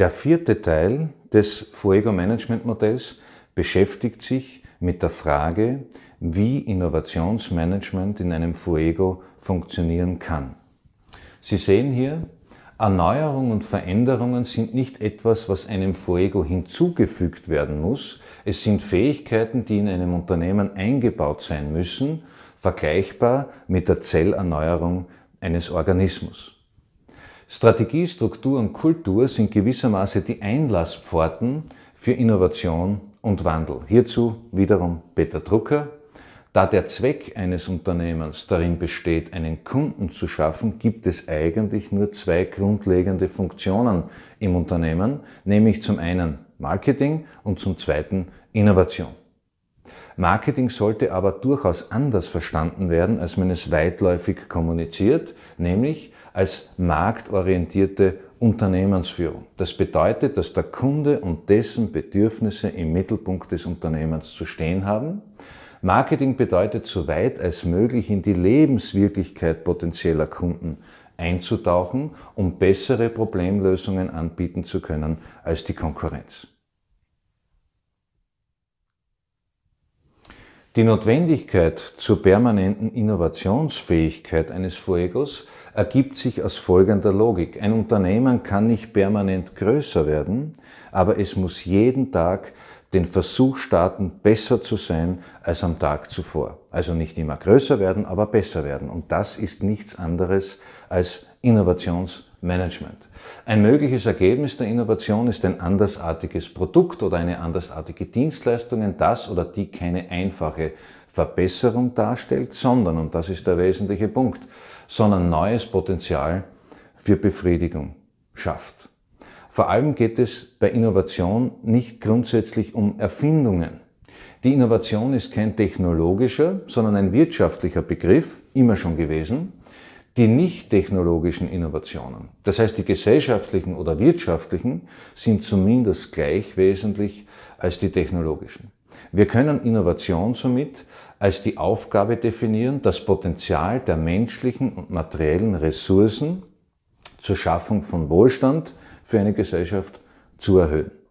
Der vierte Teil des Fuego Management Modells beschäftigt sich mit der Frage, wie Innovationsmanagement in einem Fuego funktionieren kann. Sie sehen hier, Erneuerung und Veränderungen sind nicht etwas, was einem Fuego hinzugefügt werden muss. Es sind Fähigkeiten, die in einem Unternehmen eingebaut sein müssen, vergleichbar mit der Zellerneuerung eines Organismus. Strategie, Struktur und Kultur sind gewissermaßen die Einlasspforten für Innovation und Wandel. Hierzu wiederum Peter Drucker. Da der Zweck eines Unternehmens darin besteht, einen Kunden zu schaffen, gibt es eigentlich nur zwei grundlegende Funktionen im Unternehmen, nämlich zum einen Marketing und zum zweiten Innovation. Marketing sollte aber durchaus anders verstanden werden, als man es weitläufig kommuniziert, nämlich als marktorientierte Unternehmensführung. Das bedeutet, dass der Kunde und dessen Bedürfnisse im Mittelpunkt des Unternehmens zu stehen haben. Marketing bedeutet, so weit als möglich in die Lebenswirklichkeit potenzieller Kunden einzutauchen, um bessere Problemlösungen anbieten zu können als die Konkurrenz. Die Notwendigkeit zur permanenten Innovationsfähigkeit eines Fuegos ergibt sich aus folgender Logik. Ein Unternehmen kann nicht permanent größer werden, aber es muss jeden Tag den Versuch starten, besser zu sein als am Tag zuvor. Also nicht immer größer werden, aber besser werden. Und das ist nichts anderes als Innovationsfähigkeit. Management. Ein mögliches Ergebnis der Innovation ist ein andersartiges Produkt oder eine andersartige Dienstleistung, das oder die keine einfache Verbesserung darstellt, sondern, und das ist der wesentliche Punkt, sondern neues Potenzial für Befriedigung schafft. Vor allem geht es bei Innovation nicht grundsätzlich um Erfindungen. Die Innovation ist kein technologischer, sondern ein wirtschaftlicher Begriff, immer schon gewesen, die nicht technologischen Innovationen, das heißt die gesellschaftlichen oder wirtschaftlichen, sind zumindest gleich wesentlich als die technologischen. Wir können Innovation somit als die Aufgabe definieren, das Potenzial der menschlichen und materiellen Ressourcen zur Schaffung von Wohlstand für eine Gesellschaft zu erhöhen.